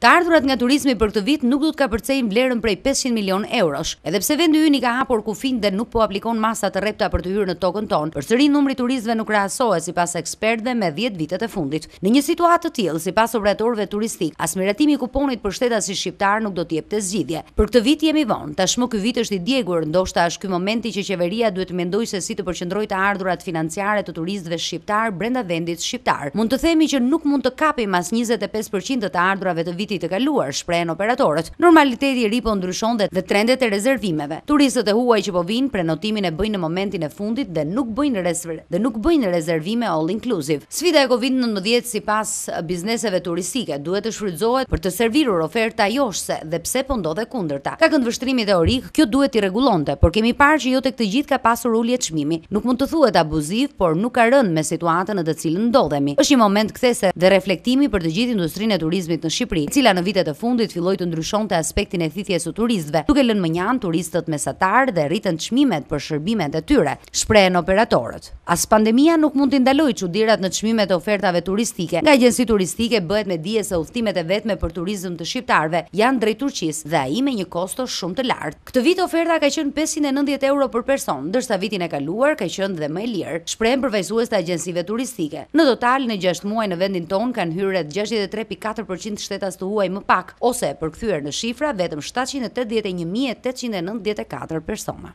Të ardhurat nga turizmi për këtë vit nuk do të kapërcejnë vlerën prej 500 milion eurosh. Edhe pse vendi ynë ka hapur kufin dhe nuk po aplikon masa të rrepta për të hyrë në tokën tonë, përsëri numri turistëve nuk krahasohet sipas ekspertëve me 10 vitet e fundit. Në një situatë të tillë, sipas operatorëve turistik, as miratimi i kuponit për shtetas si shqiptar nuk do të jepte zgjidhje. Për këtë vit jemi vonë. Tashmë ky vit është i djegur, ndoshta është ky momenti që qeveria duhet të mendojë se si të përqendrojë të ardhurat financiare të turistëve shqiptar brenda vendit shqiptar. Mund të themi që nuk mund të kapim as 25% të ardhurave të vitit vitit të kaluar, shprehen operatorët. Normaliteti i ri po ndryshon dhe trendet e rezervimeve. Turistët e huaj që po vijnë, prenotimin e bëjnë në momentin e fundit dhe nuk bëjnë rezervë, dhe nuk bëjnë rezervime all inclusive. Sfida e Covid-19 sipas bizneseve turistike duhet të shfrytëzohet për të servirur oferta joshse dhe pse po ndodhe kundërta. Ka kënd vështrimi teorik, kjo duhet i rregullonte, por kemi parë që jo tek të gjithë ka pasur ulje çmimi. Nuk mund të thuhet abuziv, por nuk ka rënë me situatën në të cilën ndodhemi. Është një moment kthese dhe reflektimi për të gjithë industrinë e turizmit në Shqipëri, e cila në vitet e fundit filloi të ndryshonte aspektin e thithjes së turistëve, duke lënë më turistët mesatar dhe rritën çmimet për shërbimet e tyre, shprehen operatorët. As pandemia nuk mund t'i ndaloj çuditrat në çmimet e ofertave turistike. Nga agjenci turistike bëhet me dije se udhëtimet e vetme për turizëm të shqiptarve janë drejt Turqisë dhe ai me një kosto shumë të lartë. Këtë vit oferta ka qenë 590 euro për person, ndërsa vitin e kaluar ka qenë dhe më e lirë, shprehen përvajsues të agjencive turistike. Në total në 6 muaj në vendin ton kanë hyrë 63.4% shtetas të huaj më pak ose përkthyer në shifra vetëm 781894 persona.